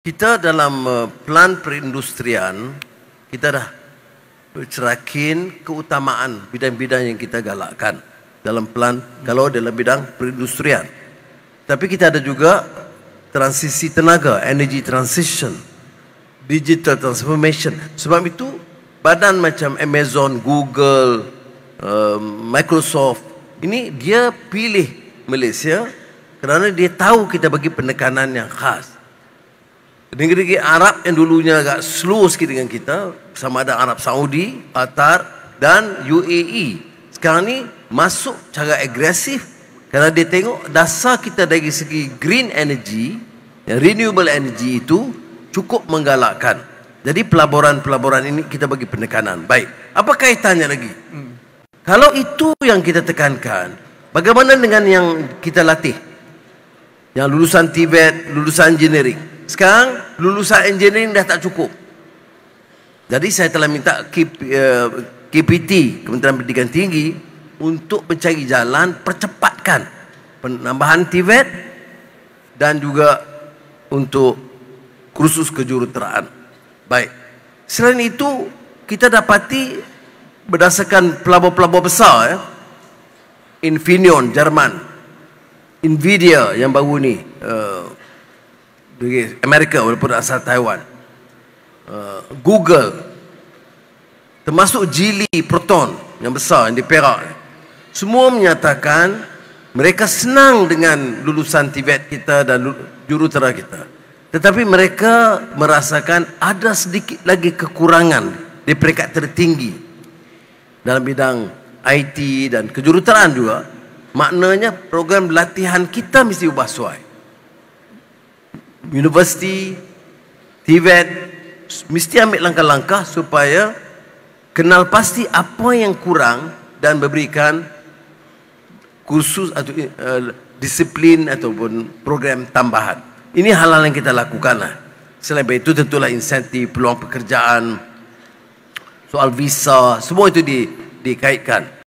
kita dalam eh, plan perindustrian kita dah cerakin keutamaan bidang-bidang yang kita galakkan dalam plan kalau dalam bidang perindustrian tapi kita ada juga transisi tenaga energy transition digital transformation sebab itu badan macam Amazon Google eh, Microsoft ini dia pilih Malaysia kerana dia tahu kita bagi penekanan yang khas negeri-negeri Arab yang dulunya agak slow sikit dengan kita sama ada Arab Saudi, Qatar dan UAE sekarang ni masuk cara agresif kerana dia tengok dasar kita dari segi green energy ya, renewable energy itu cukup menggalakkan jadi pelaburan-pelaburan ini kita bagi penekanan baik, apa kaitannya lagi? Hmm. kalau itu yang kita tekankan bagaimana dengan yang kita latih? yang lulusan Tibet, lulusan engineering sekarang lulusan engineering dah tak cukup. Jadi saya telah minta KPT, eh, Kementerian Pendidikan Tinggi untuk mencari jalan percepatkan penambahan TVET dan juga untuk kursus kejuruteraan. Baik. Selain itu, kita dapati berdasarkan pelabur-pelabur besar ya, Infineon Jerman, Nvidia yang baru ni, uh, dari Amerika walaupun asal Taiwan uh, Google termasuk Jili Proton yang besar yang di Perak semua menyatakan mereka senang dengan lulusan Tibet kita dan jurutera kita tetapi mereka merasakan ada sedikit lagi kekurangan di peringkat tertinggi dalam bidang IT dan kejuruteraan juga maknanya program latihan kita mesti ubah suai universiti, TVET, mesti ambil langkah-langkah supaya kenal pasti apa yang kurang dan memberikan kursus atau uh, disiplin ataupun program tambahan. Ini hal-hal yang kita lakukan. Lah. Selain itu tentulah insentif, peluang pekerjaan, soal visa, semua itu di, dikaitkan.